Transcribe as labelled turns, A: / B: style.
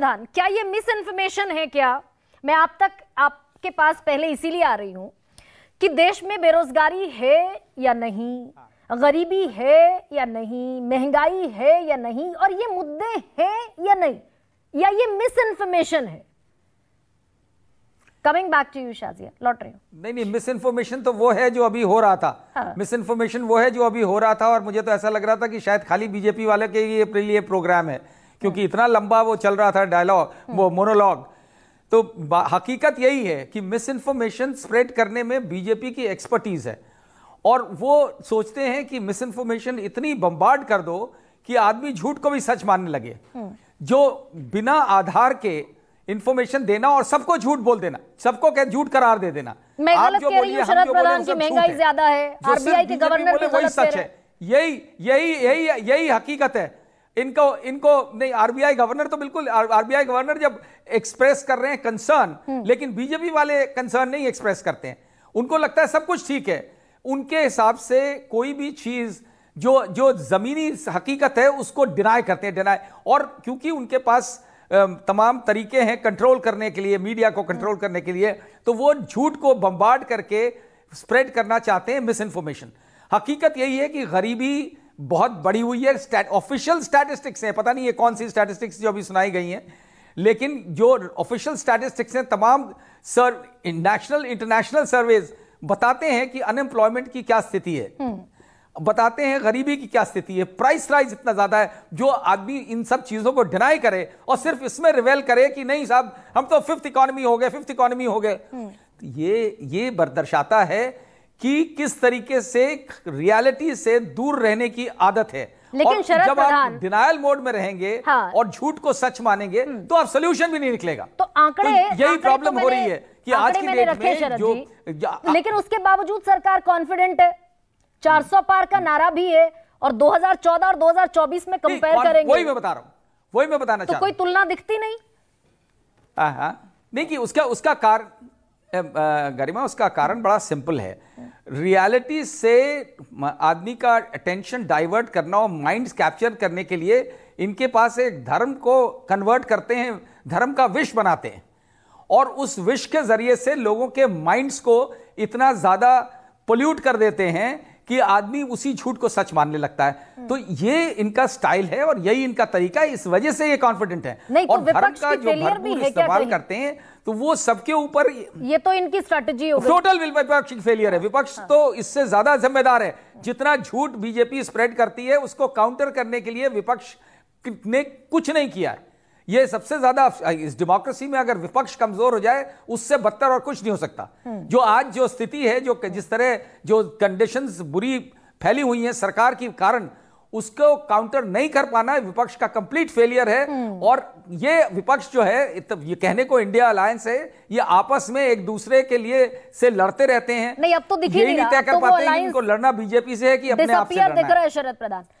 A: प्रधान क्या ये misinformation है क्या मैं आप तक आपके पास पहले इसीलिए आ रही हूं कि देश में बेरोजगारी है या नहीं गरीबी है या नहीं महंगाई है या नहीं और ये मुद्दे हैं या नहीं या ये मिस इन्फॉर्मेशन है coming back to you Shazia लौट रही
B: नहीं नहीं मिस इन्फॉर्मेशन तो वो है जो अभी हो रहा था मिस हाँ। इन्फॉर्मेशन वो है जो अभी हो रहा था और मुझे तो ऐसा लग रहा था कि शायद खाली बीजेपी वाले के लिए प्रोग्राम है क्योंकि इतना लंबा वो चल रहा था डायलॉग हम्म। वो मोनोलॉग तो हकीकत यही है कि मिस इन्फॉर्मेशन स्प्रेड करने में बीजेपी की एक्सपर्टीज है और वो सोचते हैं कि मिस इन्फॉर्मेशन इतनी बम्बार्ड कर दो कि आदमी झूठ को भी सच मानने लगे हम्म। जो बिना आधार के इन्फॉर्मेशन देना और सबको झूठ बोल देना सबको कह झूठ करार दे देना आप जो बोलिए हम जो बोले की महंगाई ज्यादा
A: है आरबीआई के गवर्नर वही सच है
B: यही यही यही यही हकीकत है इनको इनको नहीं आरबीआई गवर्नर तो बिल्कुल आरबीआई गवर्नर जब एक्सप्रेस कर रहे हैं कंसर्न हम्म। लेकिन बीजेपी वाले कंसर्न नहीं एक्सप्रेस करते हैं उनको लगता है सब कुछ ठीक है उनके हिसाब से कोई भी चीज जो जो जमीनी हकीकत है उसको डिनाई करते हैं डिनाई और क्योंकि उनके पास तमाम तरीके हैं कंट्रोल करने के लिए मीडिया को कंट्रोल हम्म। करने के लिए तो वो झूठ को बम्बार्ड करके स्प्रेड करना चाहते हैं मिस इन्फॉर्मेशन हकीकत यही है कि गरीबी बहुत बड़ी हुई है ऑफिशियल स्टैटिस्टिक्स हैं पता नहीं ये कौन सी स्टैटिस्टिक्स जो अभी सुनाई गई हैं लेकिन जो ऑफिशियल स्टैटिस्टिक्स हैं तमाम सर नेशनल इंटरनेशनल सर्वेज बताते हैं कि अनएम्प्लॉयमेंट की क्या स्थिति है हम्म। बताते हैं गरीबी की क्या स्थिति है प्राइस राइज इतना ज्यादा है जो आदमी इन सब चीजों को डिनाई करे और सिर्फ इसमें रिवेल करे कि नहीं साहब हम तो फिफ्थ इकोनॉमी हो गए फिफ्थ इकोनॉमी हो गए हम्म। ये ये दर्शाता है कि किस तरीके से रियलिटी से दूर रहने की आदत है लेकिन और जब आप डिनाइल मोड में रहेंगे हाँ। और झूठ को सच मानेंगे हम्म। तो आप सोल्यूशन भी नहीं निकलेगा तो आंकड़े तो यही प्रॉब्लम तो हो रही है कि आज की डेट में जो
A: लेकिन उसके बावजूद सरकार कॉन्फिडेंट है चार पार का नारा भी है और 2014 और 2024 में कंपेयर करेंगे वही मैं बता
B: रहा हूँ वही मैं बताना तो कोई
A: तुलना दिखती नहीं
B: हाँ, हाँ। नहीं कि उसका उसका कारण गरिमा उसका कारण बड़ा सिंपल है रियलिटी से आदमी का अटेंशन डाइवर्ट करना और माइंड कैप्चर करने के लिए इनके पास एक धर्म को कन्वर्ट करते हैं धर्म का विश बनाते हैं और उस विश के जरिए से लोगों के माइंड्स को इतना ज़्यादा पोल्यूट कर देते हैं कि आदमी उसी झूठ को सच मानने लगता है हम्म। तो ये इनका स्टाइल है और यही इनका तरीका है इस वजह से ये तो कॉन्फिडेंट है नहीं, और तो धर्म का जो भरपूर इस्तेमाल करते हैं तो वो सबके ऊपर
A: ये तो इनकी स्ट्रेटजी होगी टोटल
B: विपक्षिक फेलियर है विपक्ष हाँ। तो इससे ज्यादा जिम्मेदार है जितना झूठ बीजेपी स्प्रेड करती है उसको काउंटर करने के लिए विपक्ष ने कुछ नहीं किया है ये सबसे ज्यादा इस डेमोक्रेसी में अगर विपक्ष कमजोर हो जाए उससे बदतर और कुछ नहीं हो सकता हम्म। जो आज जो स्थिति है जो जिस तरह जो कंडीशंस बुरी फैली हुई है सरकार के कारण उसको काउंटर नहीं कर पाना विपक्ष का कंप्लीट फेलियर है हम्म। और ये विपक्ष जो है ये कहने को इंडिया अलायंस है ये आपस में एक दूसरे के लिए से लड़ते रहते हैं नहीं अब तो दिखे नहीं, नहीं तय कर तो पाते इनको लड़ना बीजेपी से है कि अपने आप से लड़ना
A: है शरद प्रधान